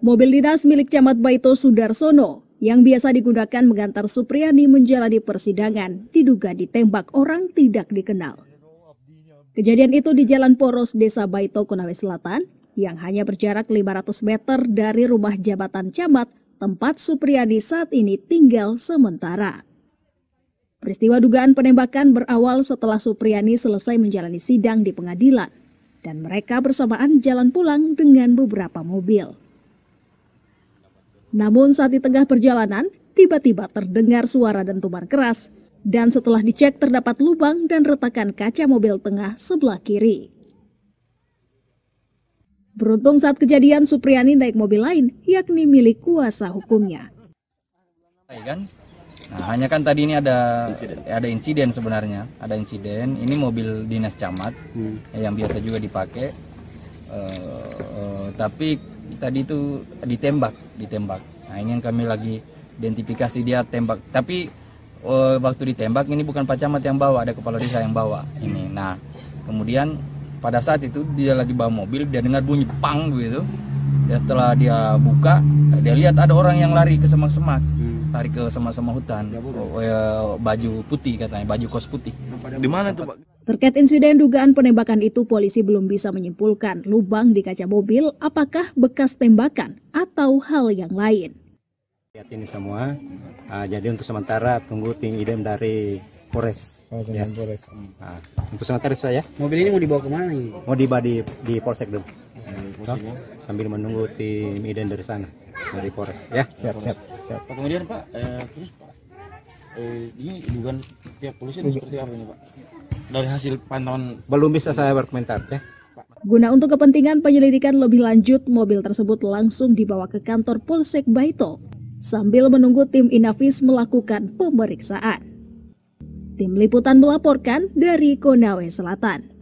Mobil dinas milik Camat Baito Sudarsono yang biasa digunakan mengantar Supriyani menjalani persidangan diduga ditembak orang tidak dikenal. Kejadian itu di Jalan Poros Desa Baito, Konawe Selatan yang hanya berjarak 500 meter dari rumah jabatan camat tempat Supriyani saat ini tinggal sementara. Peristiwa dugaan penembakan berawal setelah Supriyani selesai menjalani sidang di pengadilan dan mereka bersamaan jalan pulang dengan beberapa mobil. Namun saat di tengah perjalanan, tiba-tiba terdengar suara dentuman keras dan setelah dicek terdapat lubang dan retakan kaca mobil tengah sebelah kiri. Beruntung saat kejadian Supriyani naik mobil lain yakni milik kuasa hukumnya. Kan? Nah, hanya kan tadi ini ada insiden. ada insiden sebenarnya, ada insiden. Ini mobil dinas camat hmm. yang biasa juga dipakai. Uh, uh, tapi tadi itu ditembak ditembak nah ini yang kami lagi identifikasi dia tembak tapi uh, waktu ditembak ini bukan Pak Camat yang bawa ada kepala desa yang bawa ini nah kemudian pada saat itu dia lagi bawa mobil dia dengar bunyi pang begitu ya setelah dia buka dia lihat ada orang yang lari ke semak-semak hmm. lari ke semak-semak hutan oh, ya, baju putih katanya baju kos putih di mana tuh pak Terkait insiden dugaan penembakan itu, polisi belum bisa menyimpulkan lubang di kaca mobil apakah bekas tembakan atau hal yang lain. Lihat ini semua, uh, jadi untuk sementara tunggu tim idem dari Polres. Oh, ya. Polres. Uh, untuk sementara saya. Mobil ini mau dibawa kemana? Ini? Mau dibawa di, di Polsek dulu. Nah, so, ya. sambil menunggu tim idem dari sana, dari Polres. Ya, siap, siap. siap. Kemudian Pak, eh, terus Pak eh, ini dugaan pihak polisi seperti apa ini Pak? Dari hasil pantauan belum bisa saya berkomentar ya. Guna untuk kepentingan penyelidikan lebih lanjut, mobil tersebut langsung dibawa ke kantor Polsek Baito sambil menunggu tim Inavis melakukan pemeriksaan. Tim liputan melaporkan dari Konawe Selatan.